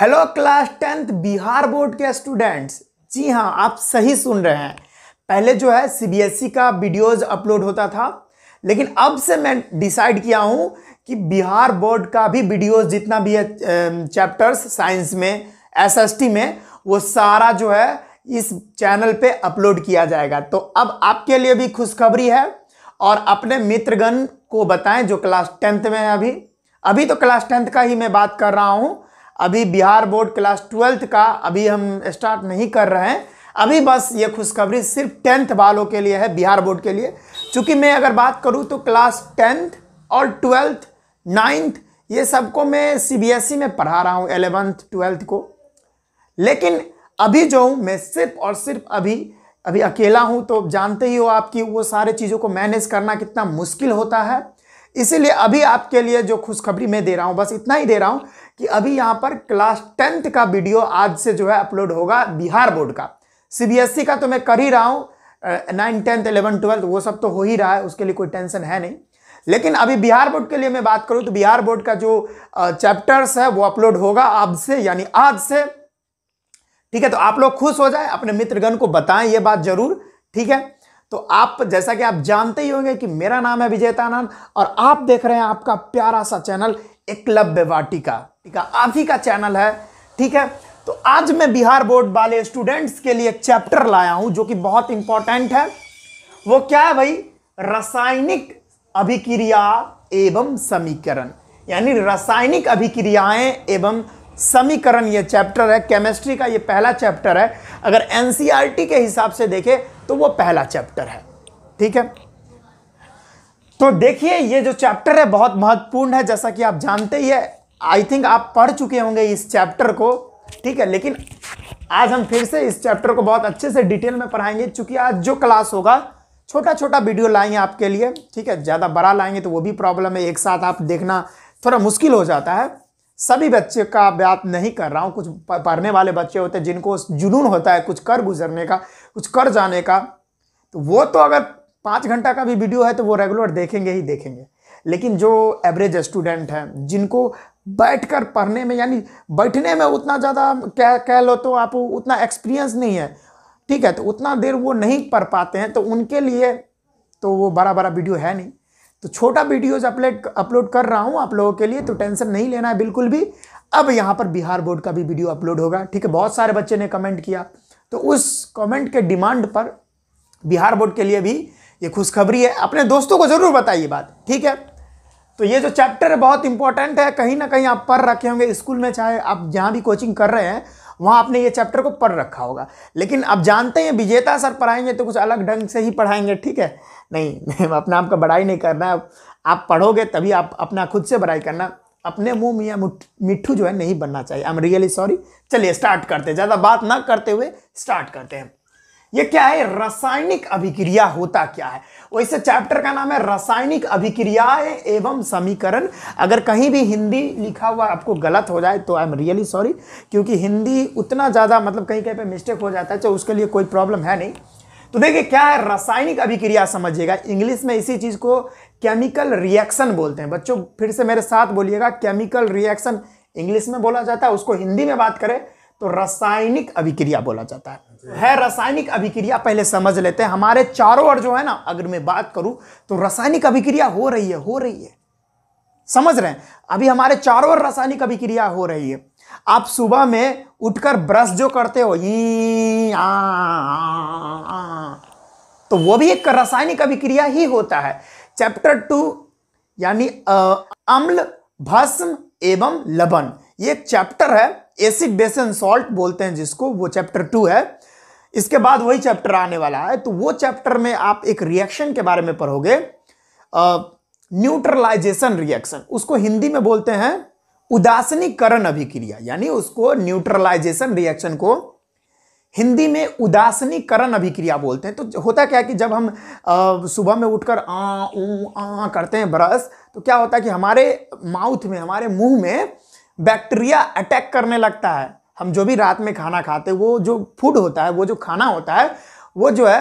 hello class tenth Bihar board के students जी हाँ आप सही सुन रहे हैं पहले जो है सीबीएसई e का वीडियोस अपलोड होता था लेकिन अब से मैं डिसाइड किया हूँ कि बिहार बोर्ड का भी वीडियोस जितना भी है चैप्टर्स साइंस में एसएसटी में वो सारा जो है इस चैनल पे अपलोड किया जाएगा तो अब आपके लिए भी खुशखबरी है और अपने मित्रगण को बताएं जो क्लास टेंथ में है अभी अभी तो क्लास टेंथ का ही मैं बात कर रहा हूँ अभी बिहार बोर्ड क्लास ट्वेल्थ का अभी हम स्टार्ट नहीं कर रहे हैं अभी बस ये खुशखबरी सिर्फ टेंथ वालों के लिए है बिहार बोर्ड के लिए चूँकि मैं अगर बात करूँ तो क्लास टेंथ और ट्वेल्थ नाइन्थ ये सबको मैं सीबीएसई e में पढ़ा रहा हूँ एलेवंथ ट्वेल्थ को लेकिन अभी जो हूँ मैं सिर्फ और सिर्फ अभी अभी अकेला हूँ तो जानते ही हो आपकी वो सारे चीज़ों को मैनेज करना कितना मुश्किल होता है इसीलिए अभी आपके लिए जो खुशखबरी मैं दे रहा हूँ बस इतना ही दे रहा हूँ कि अभी यहाँ पर क्लास टेंथ का वीडियो आज से जो है अपलोड होगा बिहार बोर्ड का सीबीएसई e का तो मैं कर ही रहा हूँ नाइन टेंथ इलेवन ट्वेल्थ वो सब तो हो ही रहा है उसके लिए कोई टेंशन है नहीं लेकिन अभी बिहार बोर्ड के लिए मैं बात करूँ तो बिहार बोर्ड का जो चैप्टर्स है वो अपलोड होगा अब से यानी आज से ठीक है तो आप लोग खुश हो जाए अपने मित्रगण को बताएं ये बात जरूर ठीक है तो आप जैसा कि आप जानते ही होंगे कि मेरा नाम है विजेतानंद और आप देख रहे हैं आपका प्यारा सा चैनल एकलव्य वाटिका ठीक है आप ही का चैनल है ठीक है तो आज मैं बिहार बोर्ड वाले स्टूडेंट्स के लिए एक चैप्टर लाया हूं जो कि बहुत इंपॉर्टेंट है वो क्या है भाई रासायनिक अभिक्रिया एवं समीकरण यानी रासायनिक अभिक्रियाएं एवं समीकरण ये चैप्टर है केमिस्ट्री का ये पहला चैप्टर है अगर एनसीईआरटी के हिसाब से देखें तो वो पहला चैप्टर है ठीक है तो देखिए ये जो चैप्टर है बहुत महत्वपूर्ण है जैसा कि आप जानते ही है आई थिंक आप पढ़ चुके होंगे इस चैप्टर को ठीक है लेकिन आज हम फिर से इस चैप्टर को बहुत अच्छे से डिटेल में पढ़ाएंगे चूँकि आज जो क्लास होगा छोटा छोटा वीडियो लाएंगे आपके लिए ठीक है ज़्यादा बड़ा लाएंगे तो वो भी प्रॉब्लम है एक साथ आप देखना थोड़ा मुश्किल हो जाता है सभी बच्चे का बात नहीं कर रहा हूँ कुछ पढ़ने वाले बच्चे होते हैं जिनको जुनून होता है कुछ कर गुजरने का कुछ कर जाने का तो वो तो अगर पाँच घंटा का भी वीडियो है तो वो रेगुलर देखेंगे ही देखेंगे लेकिन जो एवरेज स्टूडेंट हैं जिनको बैठकर पढ़ने में यानी बैठने में उतना ज़्यादा कह कह लो तो आप उतना एक्सपीरियंस नहीं है ठीक है तो उतना देर वो नहीं पढ़ पाते हैं तो उनके लिए तो वो बड़ा बड़ा वीडियो है नहीं तो छोटा वीडियोज अपलेट अपलोड कर रहा हूँ आप लोगों के लिए तो टेंशन नहीं लेना है बिल्कुल भी अब यहाँ पर बिहार बोर्ड का भी वीडियो अपलोड होगा ठीक है बहुत सारे बच्चे ने कमेंट किया तो उस कमेंट के डिमांड पर बिहार बोर्ड के लिए भी ये खुशखबरी है अपने दोस्तों को ज़रूर बताइए बात ठीक है तो ये जो चैप्टर है बहुत इंपॉर्टेंट है कहीं ना कहीं आप पढ़ रखे होंगे स्कूल में चाहे आप जहाँ भी कोचिंग कर रहे हैं वहाँ आपने ये चैप्टर को पढ़ रखा होगा लेकिन आप जानते हैं विजेता सर पढ़ाएंगे तो कुछ अलग ढंग से ही पढ़ाएंगे ठीक है नहीं अपना आपका बड़ाई नहीं करना है आप पढ़ोगे तभी आप अपना खुद से बड़ाई करना अपने मुँह में या मिट्ठू जो है नहीं बनना चाहिए आई एम रियली सॉरी चलिए स्टार्ट करते हैं ज़्यादा बात ना करते हुए स्टार्ट करते हैं ये क्या है रासायनिक अभिक्रिया होता क्या है वैसे चैप्टर का नाम है रासायनिक अभिक्रियाएं एवं समीकरण अगर कहीं भी हिंदी लिखा हुआ आपको गलत हो जाए तो आई एम रियली सॉरी क्योंकि हिंदी उतना ज़्यादा मतलब कहीं कहीं पे मिस्टेक हो जाता है तो उसके लिए कोई प्रॉब्लम है नहीं तो देखिए क्या है रासायनिक अभिक्रिया समझिएगा इंग्लिश में इसी चीज़ को केमिकल रिएक्शन बोलते हैं बच्चों फिर से मेरे साथ बोलिएगा केमिकल रिएक्शन इंग्लिश में बोला जाता है उसको हिंदी में बात करें तो रासायनिक अभिक्रिया बोला जाता है है रासायनिक अभिक्रिया पहले समझ लेते हैं हमारे चारों ओर जो है ना अगर मैं बात करूं तो रासायनिक अभिक्रिया हो रही है हो रही है समझ रहे हैं अभी हमारे चारों ओर रासायनिक अभिक्रिया हो रही है आप सुबह में उठकर ब्रश जो करते हो ई तो वो भी एक रासायनिक अभिक्रिया ही होता है चैप्टर टू यानी अम्ल भस्म एवं लबन ये चैप्टर है एसिड बेस एंड सॉल्ट बोलते हैं जिसको वो चैप्टर टू है इसके बाद वही चैप्टर आने वाला है तो वो चैप्टर में आप एक रिएक्शन के बारे में पढ़ोगे न्यूट्रलाइजेशन रिएक्शन उसको हिंदी में बोलते हैं उदासनीकरण अभिक्रिया यानी उसको न्यूट्रलाइजेशन रिएक्शन को हिंदी में उदासनीकरण अभिक्रिया बोलते हैं तो होता क्या है कि जब हम सुबह में उठकर आ ऊ आ करते हैं ब्रश तो क्या होता है कि हमारे माउथ में हमारे मुंह में बैक्टीरिया अटैक करने लगता है हम जो भी रात में खाना खाते वो जो फूड होता है वो जो खाना होता है वो जो है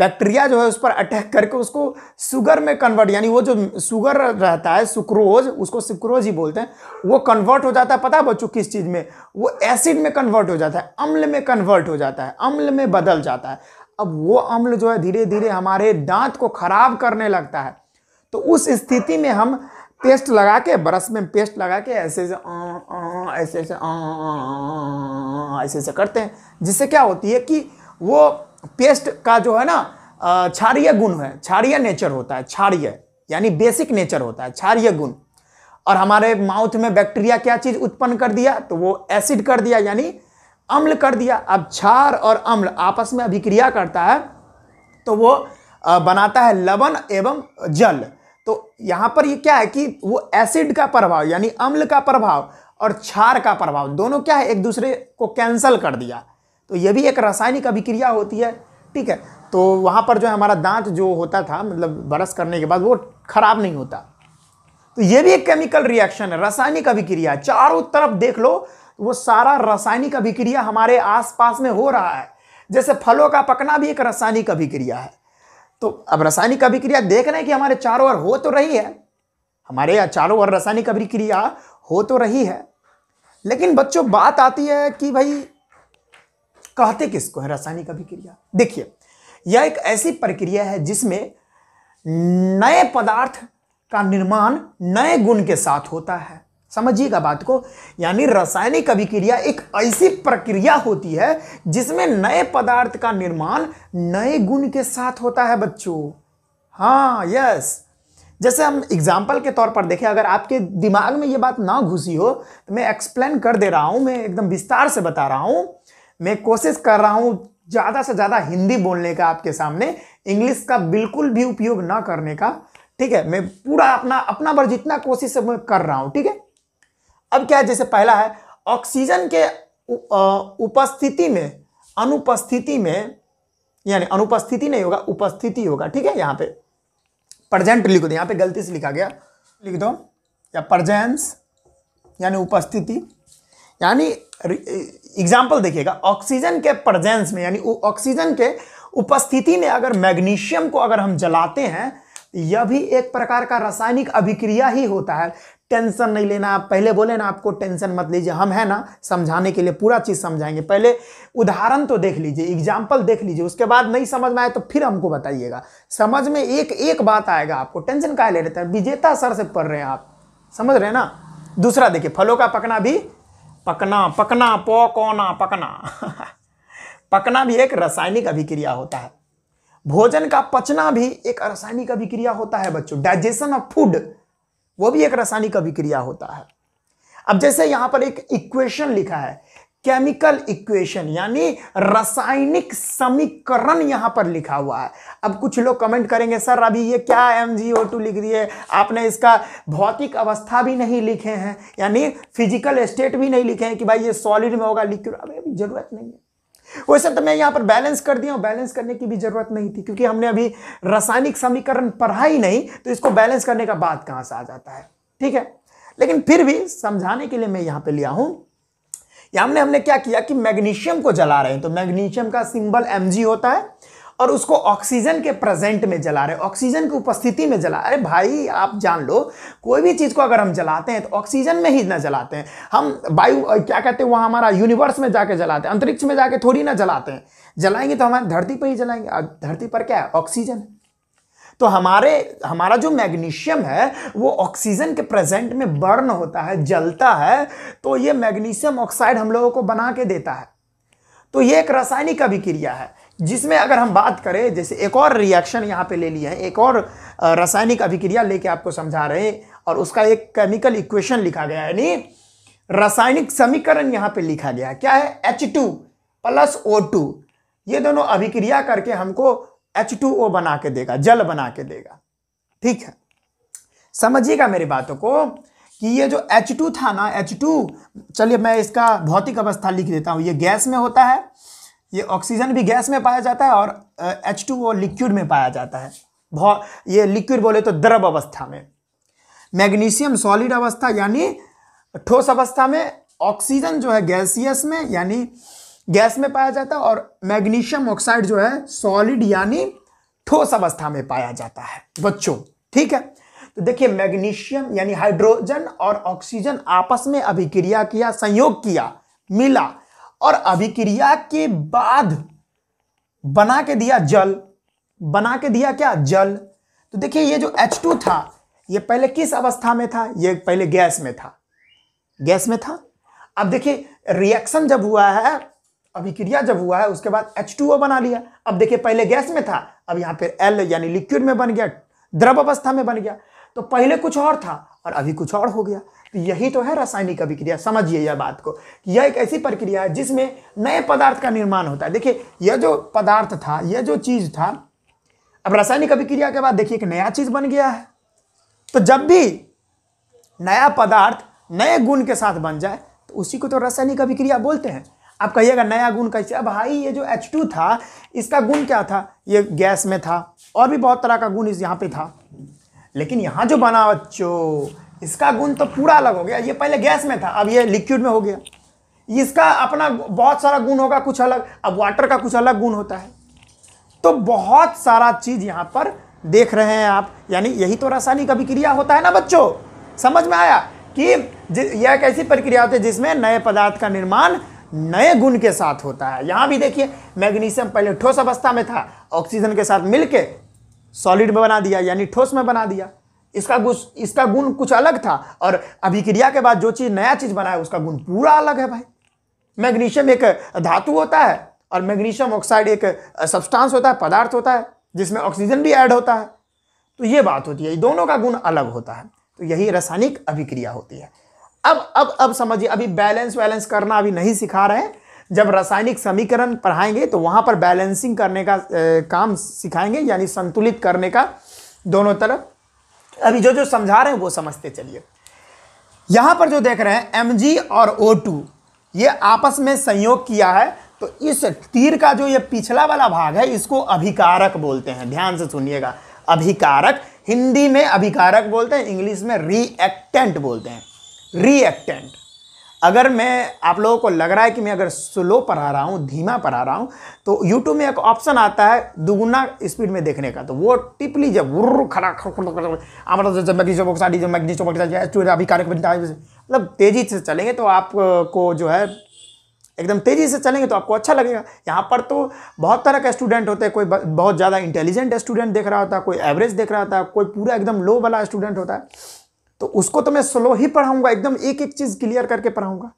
बैक्टीरिया जो है उस पर अटैक करके उसको शुगर में कन्वर्ट यानी वो जो शुगर रहता है सुक्रोज उसको सुक्रोज ही बोलते हैं वो कन्वर्ट हो जाता है पता बच्चों किस चीज़ में वो एसिड में कन्वर्ट हो जाता है अम्ल में कन्वर्ट हो जाता है अम्ल में बदल जाता है अब वो अम्ल जो है धीरे धीरे हमारे दांत को खराब करने लगता है तो उस स्थिति में हम पेस्ट लगा के ब्रश में पेस्ट लगा के ऐसे ऐसे अं, अं, ऐसे ऐसे अं, ऐसे ऐसे करते हैं जिससे क्या होती है कि वो पेस्ट का जो है ना क्षारिय गुण है क्षारिय नेचर होता है क्षारिय यानी बेसिक नेचर होता है क्षारिय गुण और हमारे माउथ में बैक्टीरिया क्या चीज़ उत्पन्न कर दिया तो वो एसिड कर दिया यानी अम्ल कर दिया अब क्षार और अम्ल आपस में अभिक्रिया करता है तो वो बनाता है लवण एवं जल तो यहां पर ये क्या है कि वो एसिड का प्रभाव यानी अम्ल का प्रभाव और क्षार का प्रभाव दोनों क्या है एक दूसरे को कैंसल कर दिया तो ये भी एक रासायनिक अभिक्रिया होती है ठीक है तो वहाँ पर जो है हमारा दांत जो होता था मतलब बरस करने के बाद वो खराब नहीं होता तो ये भी एक केमिकल रिएक्शन है रासायनिक अभिक्रिया चारों तरफ देख लो वो सारा रासायनिक अभिक्रिया हमारे आसपास में हो रहा है जैसे फलों का पकना भी एक रासायनिक अभिक्रिया है तो अब रासायनिक अभिक्रिया देख रहे हैं कि हमारे चारों ओर हो तो रही है हमारे यहाँ चारों ओर रासायनिक अभिक्रिया हो तो रही है लेकिन बच्चों बात आती है कि भाई कहते किसको है रासायनिक अभिक्रिया देखिए यह एक ऐसी प्रक्रिया है जिसमें नए पदार्थ का निर्माण नए गुण के साथ होता है समझिएगा बात को यानी रासायनिक अभिक्रिया एक ऐसी प्रक्रिया होती है जिसमें नए पदार्थ का निर्माण नए गुण के साथ होता है बच्चों हाँ यस जैसे हम एग्जाम्पल के तौर पर देखें अगर आपके दिमाग में ये बात ना घुसी हो तो मैं एक्सप्लेन कर दे रहा हूँ मैं एकदम विस्तार से बता रहा हूँ मैं कोशिश कर रहा हूँ ज़्यादा से ज़्यादा हिंदी बोलने का आपके सामने इंग्लिश का बिल्कुल भी उपयोग ना करने का ठीक है मैं पूरा अपना अपना बार जितना कोशिश मैं कर रहा हूँ ठीक है अब क्या है जैसे पहला है ऑक्सीजन के उपस्थिति में अनुपस्थिति में यानी अनुपस्थिति नहीं होगा उपस्थिति होगा ठीक है यहां पे प्रजेंट लिख दो यहां पे गलती से लिखा गया लिख दो या प्रजेंस यानी उपस्थिति यानी एग्जाम्पल देखिएगा ऑक्सीजन के प्रजेंस में यानी ऑक्सीजन के उपस्थिति में अगर मैग्नीशियम को अगर हम जलाते हैं यह भी एक प्रकार का रासायनिक अभिक्रिया ही होता है टेंशन नहीं लेना आप पहले बोले ना आपको टेंशन मत लीजिए हम है ना समझाने के लिए पूरा चीज़ समझाएंगे पहले उदाहरण तो देख लीजिए एग्जाम्पल देख लीजिए उसके बाद नहीं समझ में आए तो फिर हमको बताइएगा समझ में एक एक बात आएगा आपको टेंशन का ले लेते हैं विजेता सर से पढ़ रहे हैं आप समझ रहे हैं ना दूसरा देखिए फलों का पकना भी पकना पकना पकौना पकना पकना भी एक रासायनिक अभिक्रिया होता है भोजन का पचना भी एक रासायनिक अभिक्रिया होता है बच्चों डाइजेशन ऑफ फूड वो भी एक रासायनिक अभिक्रिया होता है अब जैसे यहां पर एक इक्वेशन लिखा है केमिकल इक्वेशन यानी रासायनिक समीकरण यहां पर लिखा हुआ है अब कुछ लोग कमेंट करेंगे सर अभी ये क्या एम जी ओ टू लिख दिए आपने इसका भौतिक अवस्था भी नहीं लिखे हैं यानी फिजिकल स्टेट भी नहीं लिखे हैं कि भाई ये सॉलिड में होगा लिक्विड अभी जरूरत नहीं है वैसे तो मैं यहाँ पर बैलेंस कर दिया हूँ बैलेंस करने की भी जरूरत नहीं थी क्योंकि हमने अभी रासायनिक समीकरण पढ़ा ही नहीं तो इसको बैलेंस करने का बात कहाँ से आ जाता है ठीक है लेकिन फिर भी समझाने के लिए मैं यहाँ पर लिया हूँ यहाँ हमने हमने क्या किया कि मैग्नीशियम को जला रहे हैं तो मैग्नीशियम का सिंबल एम होता है और उसको ऑक्सीजन के प्रेजेंट में जला रहे ऑक्सीजन की उपस्थिति में जला अरे भाई आप जान लो कोई भी चीज़ को अगर हम जलाते हैं तो ऑक्सीजन में ही ना जलाते हैं हम वायु क्या कहते हैं वहाँ हमारा यूनिवर्स में जाके जलाते हैं अंतरिक्ष में जाके थोड़ी ना जलाते हैं जलाएंगे तो हमारे धरती पर ही जलाएंगे धरती पर क्या है ऑक्सीजन तो हमारे हमारा जो मैग्नीशियम है वो ऑक्सीजन के प्रेजेंट में बर्न होता है जलता है तो ये मैग्नीशियम ऑक्साइड हम लोगों को बना के देता है तो ये एक रासायनिक अभिक्रिया है जिसमें अगर हम बात करें जैसे एक और रिएक्शन यहाँ पे ले लिए हैं एक और रासायनिक अभिक्रिया लेके आपको समझा रहे हैं और उसका एक केमिकल इक्वेशन लिखा गया है यानी रासायनिक समीकरण यहाँ पे लिखा गया क्या है H two plus O two ये दोनों अभिक्रिया करके हमको एच टू ओ बना के देगा जल बना के देगा ठीक है समझिएगा मेरी बातों को कि ये जो टू था ना टू चलिए मैं इसका भौतिक अवस्था लिख देता हूँ ये गैस में होता है ये ऑक्सीजन भी गैस में पाया जाता है और एच टू लिक्विड में पाया जाता है बहुत ये लिक्विड बोले तो द्रव अवस्था में मैग्नीशियम सॉलिड अवस्था यानी ठोस अवस्था में ऑक्सीजन जो है गैसियस में यानी गैस में पाया जाता है और मैग्नीशियम ऑक्साइड जो है सॉलिड यानी ठोस अवस्था में पाया जाता है बच्चों ठीक है तो देखिए मैग्नीशियम यानी हाइड्रोजन और ऑक्सीजन आपस में अभिक्रिया किया संयोग किया मिला और अभिक्रिया के बाद बना के दिया जल बना के दिया क्या जल तो देखिए ये जो H2 था ये पहले किस अवस्था में था ये पहले गैस में था गैस में था अब देखिए रिएक्शन जब हुआ है अभिक्रिया जब हुआ है उसके बाद H2O बना लिया अब देखिए पहले गैस में था अब यहाँ पे L यानी लिक्विड में बन गया द्रव अवस्था में बन गया तो पहले कुछ और था और अभी कुछ और हो गया तो यही तो है रासायनिक अभिक्रिया समझिए यह बात को यह एक ऐसी प्रक्रिया है जिसमें नए पदार्थ का निर्माण होता है देखिए यह जो पदार्थ था यह जो चीज़ था अब रासायनिक अभिक्रिया के बाद देखिए एक नया चीज़ बन गया है तो जब भी नया पदार्थ नए गुण के साथ बन जाए तो उसी को तो रासायनिक अभिक्रिया बोलते हैं आप कहिएगा नया गुण कैसे अब भाई ये जो H2 था इसका गुण क्या था ये गैस में था और भी बहुत तरह का गुण इस यहाँ पे था लेकिन यहाँ जो बना बच्चो इसका गुण तो पूरा अलग हो गया ये पहले गैस में था अब ये लिक्विड में हो गया इसका अपना बहुत सारा गुण होगा कुछ अलग अब वाटर का कुछ अलग गुण होता है तो बहुत सारा चीज़ यहाँ पर देख रहे हैं आप यानी यही तो रासायनिक अभिक्रिया होता है ना बच्चों समझ में आया कि यह एक ऐसी प्रक्रिया होती है जिसमें नए पदार्थ का निर्माण नए गुण के साथ होता है यहाँ भी देखिए मैग्नीशियम पहले ठोस अवस्था में था ऑक्सीजन के साथ मिलके सॉलिड में बना दिया यानी ठोस में बना दिया इसका गुण इसका गुण कुछ अलग था और अभिक्रिया के बाद जो चीज़ नया चीज़ बना है उसका गुण पूरा अलग है भाई मैग्नीशियम एक धातु होता है और मैग्नीशियम ऑक्साइड एक सब्सटेंस होता है पदार्थ होता है जिसमें ऑक्सीजन भी ऐड होता है तो ये बात होती है दोनों का गुण अलग होता है तो यही रासायनिक अभिक्रिया होती है अब अब अब समझिए अभी बैलेंस वैलेंस करना अभी नहीं सिखा रहे हैं जब रासायनिक समीकरण पढ़ाएंगे तो वहाँ पर बैलेंसिंग करने का ए, काम सिखाएंगे यानी संतुलित करने का दोनों तरफ अभी जो जो समझा रहे हैं वो समझते चलिए यहाँ पर जो देख रहे हैं एम और ओ ये आपस में संयोग किया है तो इस तीर का जो ये पिछला वाला भाग है इसको अभिकारक बोलते हैं ध्यान से सुनिएगा अभिकारक हिंदी में अभिकारक बोलते हैं इंग्लिश में रिएक्टेंट बोलते हैं रिएक्टेंट अगर मैं आप लोगों को लग रहा है कि मैं अगर स्लो पढ़ा रहा हूँ धीमा पढ़ा रहा हूँ तो यूट्यूब में एक ऑप्शन आता है दुगुना स्पीड में देखने का तो वो टिप लीजिए वुर्र खड़ा मतलब तेज़ी से चलेंगे तो आपको जो है एकदम तेज़ी से चलेंगे तो आपको अच्छा लगेगा यहाँ पर तो बहुत तरह का स्टूडेंट होते हैं कोई बहुत ज़्यादा इंटेलिजेंट स्टूडेंट देख रहा होता है कोई एवरेज देख रहा होता है कोई पूरा एकदम लो वाला स्टूडेंट होता है तो उसको तो मैं स्लो ही पढ़ाऊंगा एकदम एक एक चीज़ क्लियर करके पढ़ाऊंगा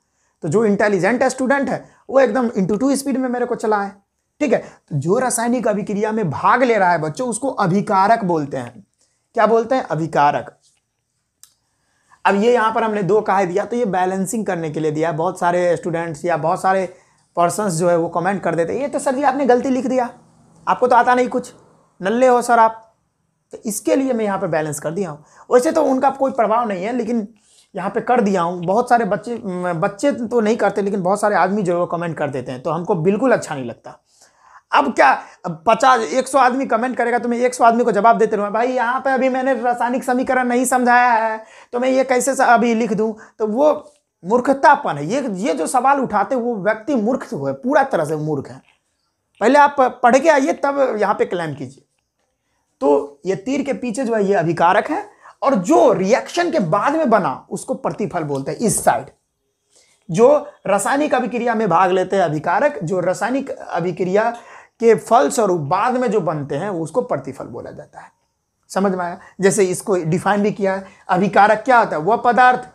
तो जो इंटेलिजेंट स्टूडेंट है वो एकदम इंटू टू स्पीड में मेरे को चला है ठीक है तो जो रासायनिक अभिक्रिया में भाग ले रहा है बच्चों उसको अभिकारक बोलते हैं क्या बोलते हैं अभिकारक अब ये यहां पर हमने दो कहा दिया तो ये बैलेंसिंग करने के लिए दिया बहुत सारे स्टूडेंट्स या बहुत सारे पर्सन जो है वो कमेंट कर देते ये तो सर जी आपने गलती लिख दिया आपको तो आता नहीं कुछ नल्ले हो सर आप तो इसके लिए मैं यहाँ पर बैलेंस कर दिया हूँ वैसे तो उनका कोई प्रभाव नहीं है लेकिन यहाँ पे कर दिया हूँ बहुत सारे बच्चे बच्चे तो नहीं करते लेकिन बहुत सारे आदमी जरूर कमेंट कर देते हैं तो हमको बिल्कुल अच्छा नहीं लगता अब क्या पचास एक सौ आदमी कमेंट करेगा तो मैं एक सौ आदमी को जवाब देते रहूँगा भाई यहाँ पे अभी मैंने रासायनिक समीकरण नहीं समझाया है तो मैं ये कैसे अभी लिख दूँ तो वो मूर्खतापन है ये ये जो सवाल उठाते वो व्यक्ति मूर्ख तो हुए पूरा तरह से मूर्ख है पहले आप पढ़ के आइए तब यहाँ पर क्लेम कीजिए तो ये तीर के पीछे जो है ये अभिकारक है और जो रिएक्शन के बाद में बना उसको प्रतिफल बोलते हैं इस साइड जो रासायनिक अभिक्रिया में भाग लेते हैं अभिकारक जो रासायनिक अभिक्रिया के फलस्वरूप बाद में जो बनते हैं उसको प्रतिफल बोला जाता है समझ में आया जैसे इसको डिफाइन भी किया है अभिकारक क्या होता है वह पदार्थ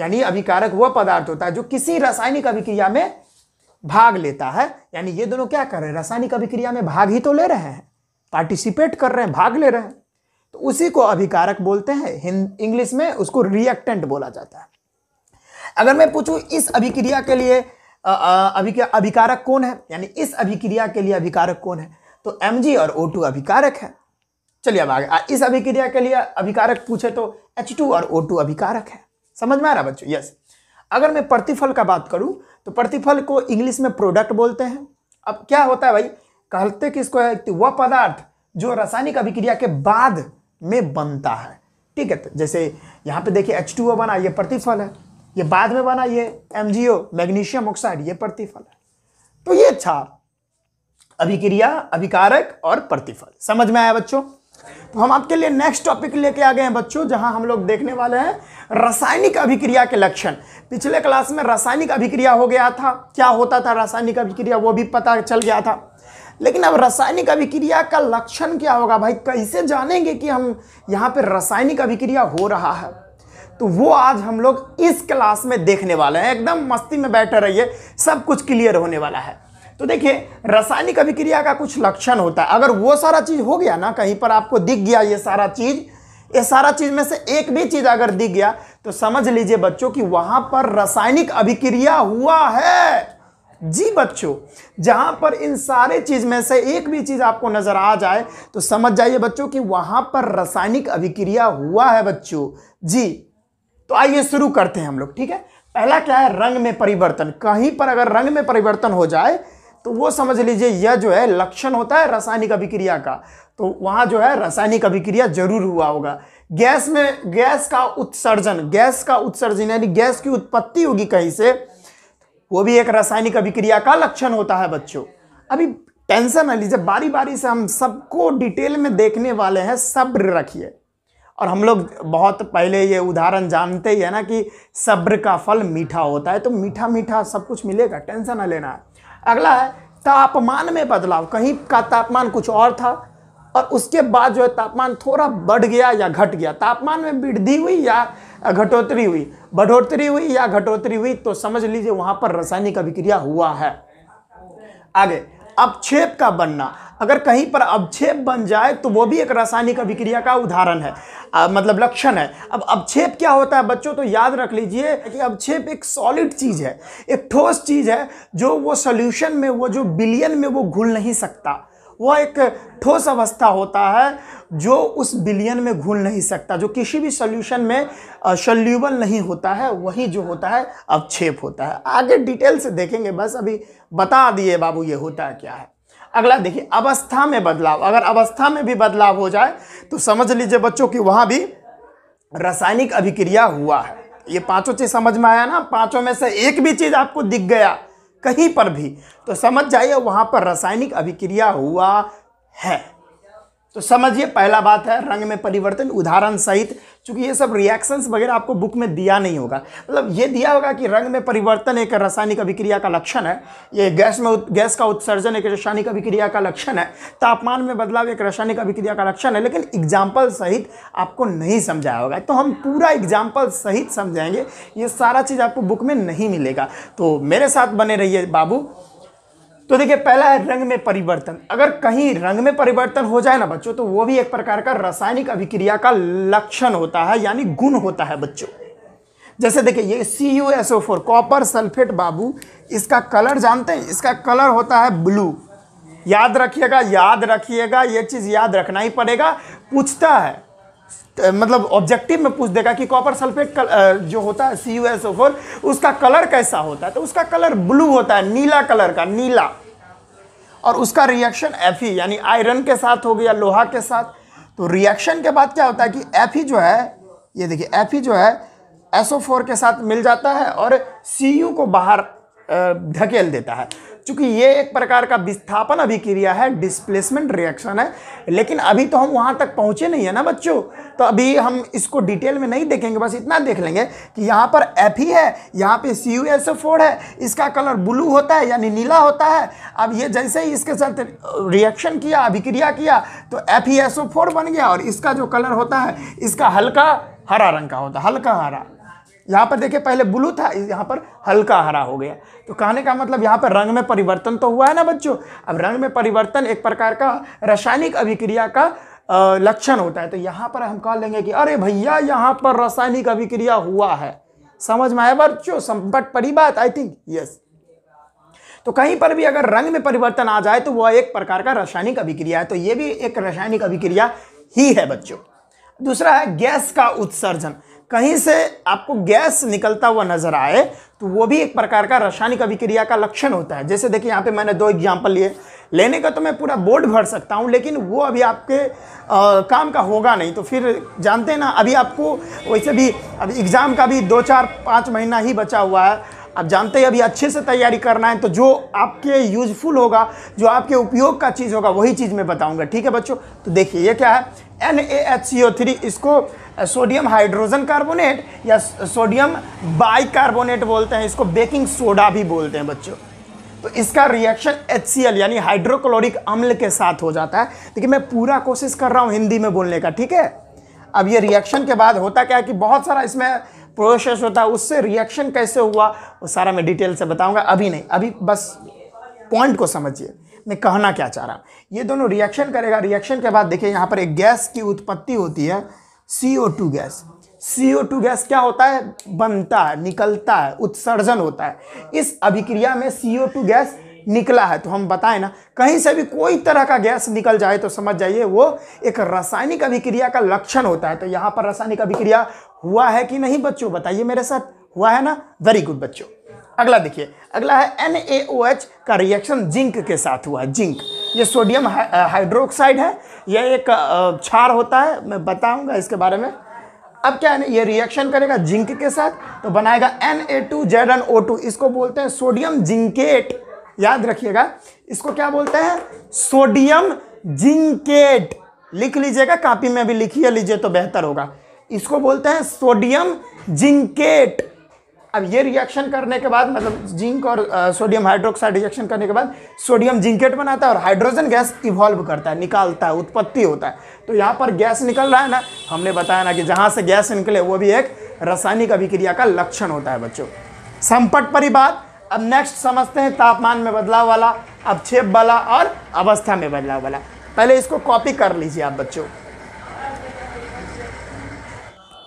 यानी अभिकारक वह पदार्थ होता है जो किसी रासायनिक अभिक्रिया में भाग लेता है यानी ये दोनों क्या कर रहे हैं रासायनिक अभिक्रिया में भाग ही तो ले रहे हैं पार्टिसिपेट कर रहे हैं भाग ले रहे हैं तो उसी को अभिकारक बोलते हैं इंग्लिश में उसको रिएक्टेंट बोला जाता है अगर मैं पूछूं इस अभिक्रिया के लिए अभिकारक कौन है यानी इस अभिक्रिया के लिए अभिकारक कौन है तो एम और ओ अभिकारक है चलिए अब आगे इस अभिक्रिया के लिए अभिकारक पूछे तो एच और ओ अभिकारक है समझ में आ रहा बच्चों यस अगर मैं प्रतिफल का बात करूं तो प्रतिफल को इंग्लिश में प्रोडक्ट बोलते हैं अब क्या होता है भाई कहते किसको है वह पदार्थ जो रासायनिक अभिक्रिया के बाद में बनता है ठीक है तो जैसे यहाँ पे देखिए एच टू ओ बना ये प्रतिफल है ये बाद में बना ये M G O magnesium oxide ये प्रतिफल है तो ये था अभिक्रिया अभिकारक और प्रतिफल समझ में आया बच्चों तो हम आपके लिए नेक्स्ट टॉपिक लेके आ गए हैं बच्चों जहां हम लोग देखने वाले हैं रासायनिक अभिक्रिया के लक्षण पिछले क्लास में रासायनिक अभिक्रिया हो गया था क्या होता था रासायनिक अभिक्रिया वो भी पता चल गया था लेकिन अब रासायनिक अभिक्रिया का लक्षण क्या होगा भाई कैसे जानेंगे कि हम यहाँ पर रासायनिक अभिक्रिया हो रहा है तो वो आज हम लोग इस क्लास में देखने वाले हैं एकदम मस्ती में बैठे रहिए सब कुछ क्लियर होने वाला है तो देखिए रासायनिक अभिक्रिया का कुछ लक्षण होता है अगर वो सारा चीज़ हो गया ना कहीं पर आपको दिख गया ये सारा चीज़ ये सारा चीज़ में से एक भी चीज़ अगर दिख गया तो समझ लीजिए बच्चों कि वहाँ पर रासायनिक अभिक्रिया हुआ है जी बच्चों जहां पर इन सारे चीज में से एक भी चीज आपको नजर आ जाए तो समझ जाइए बच्चों कि वहां पर रासायनिक अभिक्रिया हुआ है बच्चों जी तो आइए शुरू करते हैं हम लोग ठीक है पहला क्या है रंग में परिवर्तन कहीं पर अगर रंग में परिवर्तन हो जाए तो वो समझ लीजिए यह जो है लक्षण होता है रासायनिक अभिक्रिया का तो वहां जो है रासायनिक अभिक्रिया जरूर हुआ होगा गैस में गैस का उत्सर्जन गैस का उत्सर्जन यानी गैस की उत्पत्ति होगी कहीं से वो भी एक रासायनिक अभिक्रिया का लक्षण होता है बच्चों अभी टेंशन न लीजिए बारी बारी से हम सबको डिटेल में देखने वाले हैं सब्र रखिए और हम लोग बहुत पहले ये उदाहरण जानते ही है ना कि सब्र का फल मीठा होता है तो मीठा मीठा सब कुछ मिलेगा टेंशन न लेना है अगला है तापमान में बदलाव कहीं का तापमान कुछ और था और उसके बाद जो है तापमान थोड़ा बढ़ गया या घट गया तापमान में वृद्धि हुई या घटोतरी हुई बढ़ोतरी हुई या घटोतरी हुई तो समझ लीजिए वहां पर रासायनिक अभिक्रिया हुआ है आगे अपक्षेप का बनना अगर कहीं पर अवक्षेप बन जाए तो वो भी एक रासायनिक अभिक्रिया का उदाहरण है आ, मतलब लक्षण है अब अवक्षेप क्या होता है बच्चों तो याद रख लीजिए कि अवक्षेप एक सॉलिड चीज़ है एक ठोस चीज़ है जो वो सोल्यूशन में वो जो बिलियन में वो घुल नहीं सकता वह एक ठोस अवस्था होता है जो उस बिलियन में घुल नहीं सकता जो किसी भी सॉल्यूशन में सल्यूबल नहीं होता है वही जो होता है अवक्षेप होता है आगे डिटेल से देखेंगे बस अभी बता दिए बाबू ये होता है क्या है अगला देखिए अवस्था में बदलाव अगर अवस्था में भी बदलाव हो जाए तो समझ लीजिए बच्चों की वहाँ भी रासायनिक अभिक्रिया हुआ है ये पाँचों चीज समझ में आया ना पाँचों में से एक भी चीज आपको दिख गया कहीं पर भी तो समझ जाइए वहाँ पर रासायनिक अभिक्रिया हुआ है तो समझिए पहला बात है रंग में परिवर्तन उदाहरण सहित चूंकि ये सब रिएक्शंस वगैरह आपको बुक में दिया नहीं होगा मतलब ये दिया होगा कि रंग में परिवर्तन एक रासायनिक अभिक्रिया का लक्षण है ये गैस में गैस का उत्सर्जन एक रासायनिक अभिक्रिया का लक्षण है तापमान में बदलाव एक रासायनिक अभिक्रिया का लक्षण है लेकिन एग्जाम्पल सहित आपको नहीं समझाया होगा तो हम पूरा एग्जाम्पल सहित समझाएंगे ये सारा चीज़ आपको बुक में नहीं मिलेगा तो मेरे साथ बने रहिए बाबू तो देखिए पहला है रंग में परिवर्तन अगर कहीं रंग में परिवर्तन हो जाए ना बच्चों तो वो भी एक प्रकार का रासायनिक अभिक्रिया का लक्षण होता है यानी गुण होता है बच्चों जैसे देखिए ये C U S O four copper sulphate बाबू इसका कलर जानते हैं इसका कलर होता है ब्लू याद रखिएगा याद रखिएगा ये चीज़ याद रखना ही पड़ेगा पूछता है मतलब ऑब्जेक्टिव में पूछ देगा कि कॉपर सल्फेट कल, जो होता है सी यू एस फोर उसका कलर कैसा होता है तो उसका कलर ब्लू होता है नीला कलर का नीला और उसका रिएक्शन एफ ही यानी आयरन के साथ हो गया लोहा के साथ तो रिएक्शन के बाद क्या होता है कि एफ ही जो है ये देखिए एफ ही जो है एसओ फोर के साथ मिल जाता है और सी यू को बाहर धकेल देता है चूंकि ये एक प्रकार का विस्थापन अभिक्रिया है डिस्प्लेसमेंट रिएक्शन है लेकिन अभी तो हम वहाँ तक पहुँचे नहीं है ना बच्चों तो अभी हम इसको डिटेल में नहीं देखेंगे बस इतना देख लेंगे कि यहाँ पर एफ ही है यहाँ पे सी यू एस फोर है इसका कलर ब्लू होता है यानी नीला होता है अब ये जैसे ही इसके साथ रिएक्शन किया अभिक्रिया किया तो F E S O four बन गया और इसका जो कलर होता है इसका हल्का हरा रंग का होता है हल्का हरा यहाँ पर देखिए पहले ब्लू था यहाँ पर हल्का हरा हो गया तो कहने का मतलब यहाँ पर रंग में परिवर्तन तो हुआ है ना बच्चों अब रंग में परिवर्तन एक प्रकार का रासायनिक अभिक्रिया का लक्षण होता है तो यहाँ पर हम कह लेंगे कि अरे भैया यहाँ पर रासायनिक अभिक्रिया हुआ है समझ में आया बच्चो संपट पड़ी बात आई थिंक यस तो कहीं पर भी अगर रंग में परिवर्तन आ जाए तो वह एक प्रकार का रासायनिक अभिक्रिया है तो ये भी एक रासायनिक अभिक्रिया ही है बच्चों दूसरा है गैस का उत्सर्जन कहीं से आपको गैस निकलता हुआ नजर आए तो वो भी एक प्रकार का रासायनिक अभिक्रिया का लक्षण होता है जैसे देखिए यहाँ पे मैंने दो एग्जाम्पल लिए लेने का तो मैं पूरा बोर्ड भर सकता हूँ लेकिन वो अभी आपके आ, काम का होगा नहीं तो फिर जानते हैं ना अभी आपको वैसे भी अभी एग्ज़ाम का भी दो चार पाँच महीना ही बचा हुआ है आप जानते हैं अभी अच्छे से तैयारी करना है तो जो आपके यूजफुल होगा जो आपके उपयोग का चीज़ होगा वही चीज़ मैं बताऊंगा ठीक है बच्चों तो देखिए ये क्या है N A H C O three इसको सोडियम हाइड्रोजन कार्बोनेट या सोडियम बाई कार्बोनेट बोलते हैं इसको बेकिंग सोडा भी बोलते हैं बच्चों तो इसका रिएक्शन एच यानी हाइड्रोक्लोरिक अम्ल के साथ हो जाता है देखिए मैं पूरा कोशिश कर रहा हूँ हिंदी में बोलने का ठीक है अब ये रिएक्शन के बाद होता क्या है कि बहुत सारा इसमें प्रोसेस होता है उससे रिएक्शन कैसे हुआ वो सारा मैं डिटेल से बताऊंगा अभी नहीं अभी बस पॉइंट को समझिए मैं कहना क्या चाह रहा हूँ ये दोनों रिएक्शन करेगा रिएक्शन के बाद देखिए यहाँ पर एक गैस की उत्पत्ति होती है सी गैस टू गैस क्या होता है बनता है निकलता है उत्सर्जन होता है इस अभिक्रिया में टू गैस निकला है तो हम बताएं ना कहीं से भी कोई तरह का गैस निकल जाए तो समझ जाइए वो एक रासायनिक अभिक्रिया का लक्षण होता है तो यहाँ पर रासायनिक अभिक्रिया हुआ है कि नहीं बच्चों बताइए मेरे साथ हुआ है ना वेरी गुड बच्चों अगला देखिए अगला है एन का रिएक्शन जिंक के साथ हुआ है जिंक ये सोडियम हाइड्रोक्साइड है यह एक क्षार होता है मैं बताऊंगा इसके बारे में अब क्या है ये रिएक्शन करेगा जिंक के साथ तो बनाएगा N A two Z N O two इसको बोलते हैं सोडियम जिंकेट याद रखिएगा इसको क्या बोलते हैं सोडियम जिंकेट लिख लीजिएगा कापी में भी लिखिए लीजिए तो बेहतर होगा इसको बोलते हैं सोडियम जिंकेट अब ये रिएक्शन करने के बाद मतलब जिंक और सोडियम हाइड्रोक्साइड रिएक्शन करने के बाद सोडियम जिंकेट बनाता है और हाइड्रोजन गैस इवॉल्व करता है निकालता है उत्पत्ति होता है तो यहाँ पर गैस निकल रहा है ना हमने बताया ना कि जहाँ से गैस निकले वो भी एक रासायनिक अभिक्रिया का लक्षण होता है बच्चों संपट पर बात अब नेक्स्ट समझते हैं तापमान में बदलाव वाला अवक्षेप वाला और अवस्था में बदलाव वाला पहले इसको कॉपी कर लीजिए आप बच्चों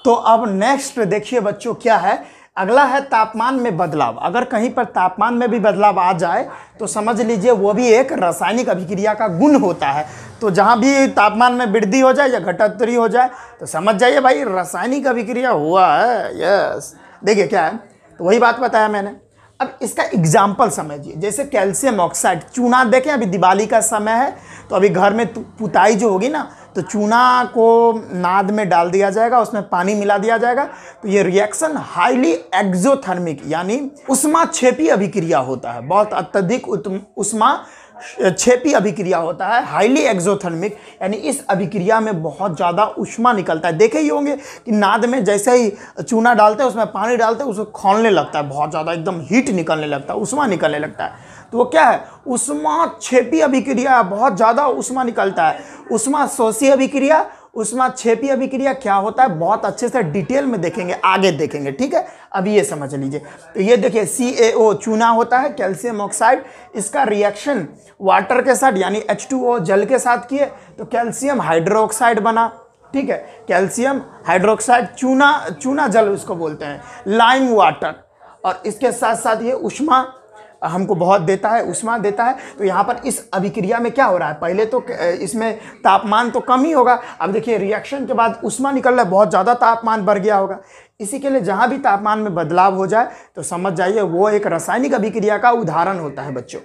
तो अब नेक्स्ट देखिए बच्चों क्या है अगला है तापमान में बदलाव अगर कहीं पर तापमान में भी बदलाव आ जाए तो समझ लीजिए वो भी एक रासायनिक अभिक्रिया का गुण होता है तो जहाँ भी तापमान में वृद्धि हो जाए या घटोत्तरी हो जाए तो समझ जाइए भाई रासायनिक अभिक्रिया हुआ है यस देखिए क्या है तो वही बात बताया मैंने अब इसका एग्जाम्पल समझिए जैसे कैल्शियम ऑक्साइड चूना देखें अभी दिवाली का समय है तो अभी घर में पुताई जो होगी ना तो चूना को नाद में डाल दिया जाएगा उसमें पानी मिला दिया जाएगा तो ये रिएक्शन हाईली एक्जोथर्मिक यानी उष्मा छेपी अभिक्रिया होता है बहुत अत्यधिक उष्मा छेपी अभिक्रिया होता है हाईली एक्जोथर्मिक यानी इस अभिक्रिया में बहुत ज़्यादा उष्मा निकलता है देखे ही होंगे कि नाद में जैसे ही चूना डालते हैं उसमें पानी डालते हैं उसको खोलने लगता है बहुत ज़्यादा एकदम हीट निकलने लगता है उष्मा निकलने लगता है तो वो क्या है उष्मा छेपी अभिक्रिया बहुत ज़्यादा उष्मा निकलता है उष्मा शोषी अभिक्रिया उसमा छेपी अभिक्रिया क्या होता है बहुत अच्छे से डिटेल में देखेंगे आगे देखेंगे ठीक है अब ये समझ लीजिए तो ये देखिए सी चूना होता है कैल्शियम ऑक्साइड इसका रिएक्शन वाटर के साथ यानी एच जल के साथ किए तो कैल्शियम हाइड्रोक्साइड बना ठीक है कैल्शियम हाइड्रोक्साइड चूना चूना जल उसको बोलते हैं लाइम वाटर और इसके साथ साथ ये उष्मा हमको बहुत देता है उष्मा देता है तो यहाँ पर इस अभिक्रिया में क्या हो रहा है पहले तो इसमें तापमान तो कम ही होगा अब देखिए रिएक्शन के बाद उष्मा निकल रहा है बहुत ज़्यादा तापमान बढ़ गया होगा इसी के लिए जहाँ भी तापमान में बदलाव हो जाए तो समझ जाइए वो एक रासायनिक अभिक्रिया का उदाहरण होता है बच्चों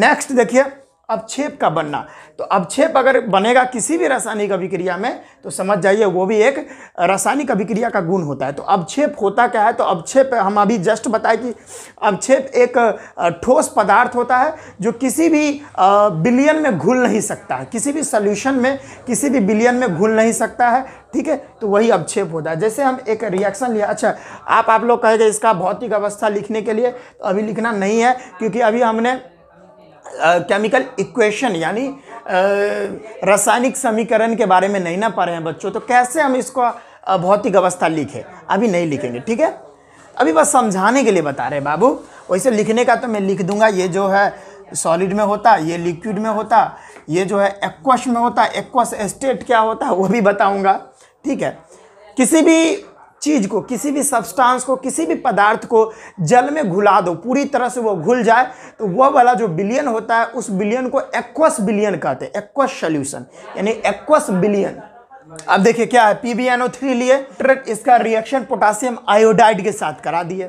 नेक्स्ट देखिए अवक्षेप का बनना तो अवक्षेप अगर बनेगा किसी भी रासायनिक अभिक्रिया में तो समझ जाइए वो भी एक रासायनिक अभिक्रिया का गुण होता है तो अवक्षेप होता क्या है तो अवक्षेप हम अभी जस्ट बताए कि अवक्षेप एक ठोस पदार्थ होता है जो किसी भी बिलियन में घुल नहीं सकता है किसी भी सोल्यूशन में किसी भी बिलियन में घुल नहीं सकता है ठीक है तो वही अवक्षेप होता है जैसे हम एक रिएक्शन लिया अच्छा आप आप लोग कहेंगे इसका भौतिक अवस्था लिखने के लिए तो अभी लिखना नहीं है क्योंकि अभी हमने केमिकल इक्वेशन यानी रासायनिक समीकरण के बारे में नहीं ना पढ़े हैं बच्चों तो कैसे हम इसको भौतिक अवस्था लिखें अभी नहीं लिखेंगे ठीक है अभी बस समझाने के लिए बता रहे हैं बाबू वैसे लिखने का तो मैं लिख दूंगा ये जो है सॉलिड में होता ये लिक्विड में होता ये जो है एक्वस में होता एक्वस स्टेट क्या होता है वो भी बताऊँगा ठीक है किसी भी चीज़ को किसी भी सब्सटेंस को किसी भी पदार्थ को जल में घुला दो पूरी तरह से वो घुल जाए तो वह वाला जो बिलियन होता है उस बिलियन को एक्वस बिलियन कहते हैं एक्वस सोल्यूशन यानी एक्वस बिलियन अब देखिए क्या है P B N O three लिए इसका रिएक्शन पोटासियम आयोडाइड के साथ करा दिए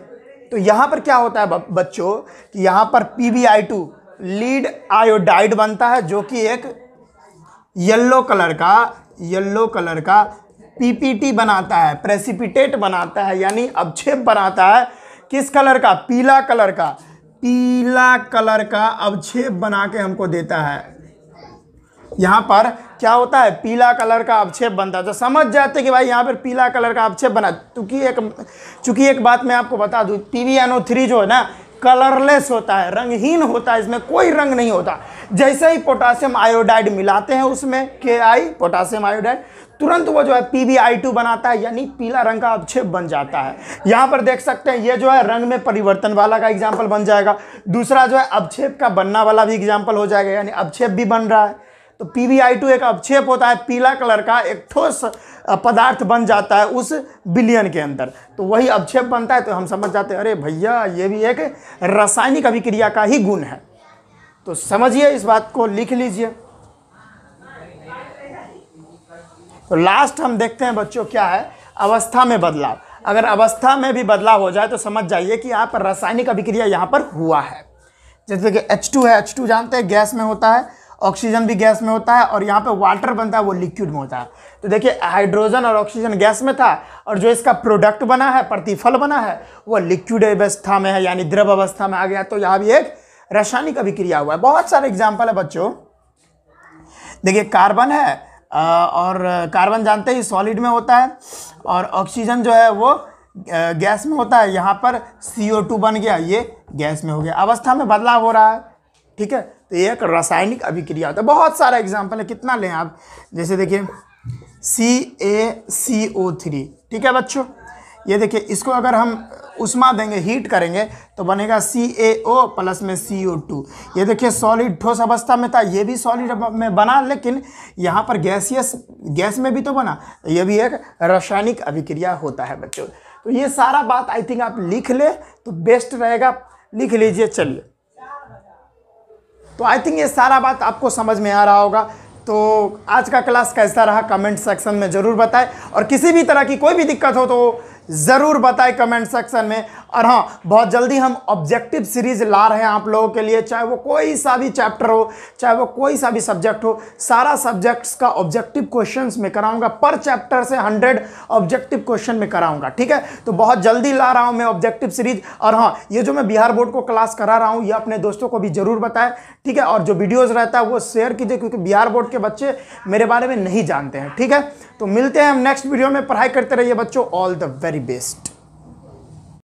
तो यहाँ पर क्या होता है बच्चों कि यहाँ पर P B I two lead iodide बनता है जो कि एक येल्लो कलर का येल्लो कलर का पीपीटी बनाता है प्रेसिपिटेट बनाता है यानी अवक्षेप बनाता है किस कलर का पीला कलर का पीला कलर का अवक्षेप बना के हमको देता है यहाँ पर क्या होता है पीला कलर का अवक्षेप बनता है तो समझ जाते कि भाई यहाँ पर पीला कलर का अवक्षेप बना चूँकि एक चूँकि एक बात मैं आपको बता दूँ P V N O three जो है ना कलरलेस होता है रंगहीन होता है इसमें कोई रंग नहीं होता जैसे ही पोटासियम आयोडाइड मिलाते हैं उसमें के आई पोटासियम आयोडाइड तुरंत वो जो है पी वी आई टू बनाता है यानी पीला रंग का अवक्षेप बन जाता है यहाँ पर देख सकते हैं ये जो है रंग में परिवर्तन वाला का एग्जाम्पल बन जाएगा दूसरा जो है अवक्षेप का बनना वाला भी एग्जाम्पल हो जाएगा यानी अवक्षेप भी बन रहा है तो पी वी आई टू एक अवक्षेप होता है पीला कलर का एक ठोस पदार्थ बन जाता है उस बिलियन के अंदर तो वही अवक्षेप बनता है तो हम समझ जाते हैं अरे भैया ये भी एक रासायनिक अभिक्रिया का ही गुण है तो समझिए इस बात को लिख लीजिए तो लास्ट हम देखते हैं बच्चों क्या है अवस्था में बदलाव अगर अवस्था में भी बदलाव हो जाए तो समझ जाइए कि यहाँ पर रासायनिक अभिक्रिया यहाँ पर हुआ है जैसे कि H2 है H2 जानते हैं गैस में होता है ऑक्सीजन भी गैस में होता है और यहाँ पे वाटर बनता है वो लिक्विड में होता है तो देखिए हाइड्रोजन और ऑक्सीजन गैस में था और जो इसका प्रोडक्ट बना है प्रतिफल बना है वो लिक्विड अवस्था में है यानी द्रव अवस्था में आ गया तो यहाँ भी एक रासायनिक अभिक्रिया हुआ है बहुत सारे एग्जाम्पल है बच्चों देखिए कार्बन है और कार्बन जानते ही सॉलिड में होता है और ऑक्सीजन जो है वो गैस में होता है यहाँ पर सी ओ टू बन गया ये गैस में हो गया अवस्था में बदलाव हो रहा है ठीक है तो ये एक रासायनिक अभिक्रिया होता है बहुत सारा एग्जाम्पल है कितना लें आप जैसे देखिए सी ए सी ओ थ्री ठीक है बच्चों ये देखिए इसको अगर हम उष्मा देंगे हीट करेंगे तो बनेगा सी ए ओ प्लस में सी ओ टू ये देखिए सॉलिड ठोस अवस्था में था ये भी सॉलिड में बना लेकिन यहाँ पर गैसियस गैस में भी तो बना ये भी एक रासायनिक अभिक्रिया होता है बच्चों तो ये सारा बात आई थिंक आप लिख ले तो बेस्ट रहेगा लिख लीजिए चलिए तो आई थिंक ये सारा बात आपको समझ में आ रहा होगा तो आज का क्लास कैसा रहा कमेंट सेक्शन में ज़रूर बताएं और किसी भी तरह की कोई भी दिक्कत हो तो ज़रूर बताएं कमेंट सेक्शन में और हाँ बहुत जल्दी हम ऑब्जेक्टिव सीरीज ला रहे हैं आप लोगों के लिए चाहे वो कोई सा भी चैप्टर हो चाहे वो कोई सा भी सब्जेक्ट हो सारा सब्जेक्ट्स का ऑब्जेक्टिव क्वेश्चन में कराऊंगा पर चैप्टर से हंड्रेड ऑब्जेक्टिव क्वेश्चन में कराऊंगा ठीक है तो बहुत जल्दी ला रहा हूँ मैं ऑब्जेक्टिव सीरीज और हाँ ये जो मैं बिहार बोर्ड को क्लास करा रहा हूँ ये अपने दोस्तों को भी जरूर बताए ठीक है और जो वीडियोज रहता है वो शेयर कीजिए क्योंकि बिहार बोर्ड के बच्चे मेरे बारे में नहीं जानते हैं ठीक है तो मिलते हैं हम नेक्स्ट वीडियो में पढ़ाई करते रहिए बच्चों ऑल द वेरी बेस्ट